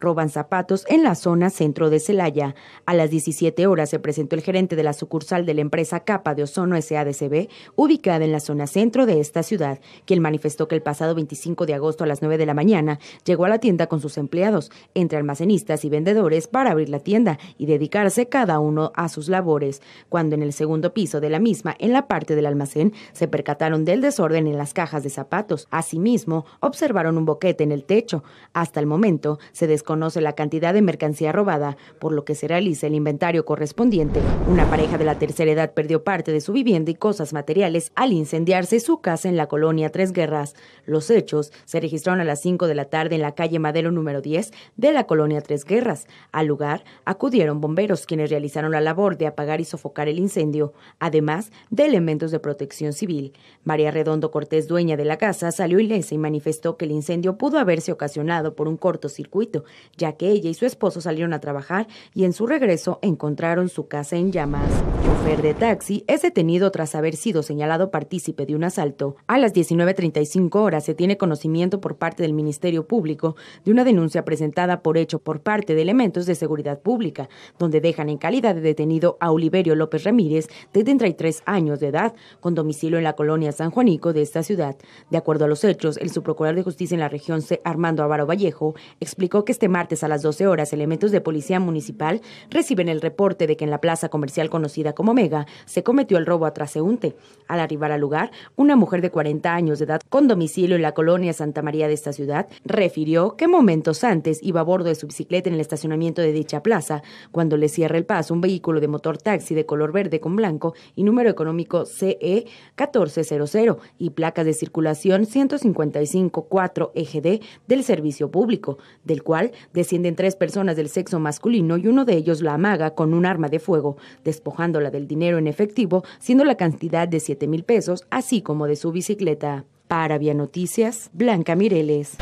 Roban zapatos en la zona centro de Celaya. A las 17 horas se presentó el gerente de la sucursal de la empresa Capa de Ozono SADCB, ubicada en la zona centro de esta ciudad, quien manifestó que el pasado 25 de agosto a las 9 de la mañana llegó a la tienda con sus empleados, entre almacenistas y vendedores, para abrir la tienda y dedicarse cada uno a sus labores. Cuando en el segundo piso de la misma, en la parte del almacén, se percataron del desorden en las cajas de zapatos. Asimismo, observaron un boquete en el techo. Hasta el momento, se conoce la cantidad de mercancía robada, por lo que se realiza el inventario correspondiente. Una pareja de la tercera edad perdió parte de su vivienda y cosas materiales al incendiarse su casa en la colonia Tres Guerras. Los hechos se registraron a las 5 de la tarde en la calle Madero número 10 de la colonia Tres Guerras. Al lugar acudieron bomberos quienes realizaron la labor de apagar y sofocar el incendio, además de elementos de protección civil. María Redondo Cortés, dueña de la casa, salió ilesa y manifestó que el incendio pudo haberse ocasionado por un cortocircuito, ya que ella y su esposo salieron a trabajar y en su regreso encontraron su casa en llamas. El Chofer de taxi es detenido tras haber sido señalado partícipe de un asalto. A las 19.35 horas se tiene conocimiento por parte del Ministerio Público de una denuncia presentada por hecho por parte de elementos de seguridad pública, donde dejan en calidad de detenido a Oliverio López Ramírez, de 33 años de edad, con domicilio en la colonia San Juanico de esta ciudad. De acuerdo a los hechos, el subprocurador de justicia en la región Armando Avaro Vallejo, explicó que este martes a las 12 horas, elementos de policía municipal reciben el reporte de que en la plaza comercial conocida como Mega se cometió el robo a traseúnte. Al arribar al lugar, una mujer de 40 años de edad con domicilio en la colonia Santa María de esta ciudad refirió que momentos antes iba a bordo de su bicicleta en el estacionamiento de dicha plaza cuando le cierra el paso un vehículo de motor taxi de color verde con blanco y número económico e CE 1400 y placas de circulación 155 4 EGD del servicio público, del cual descienden tres personas del sexo masculino y uno de ellos la amaga con un arma de fuego, despojándola del dinero en efectivo, siendo la cantidad de 7 mil pesos, así como de su bicicleta. Para Vía Noticias, Blanca Mireles.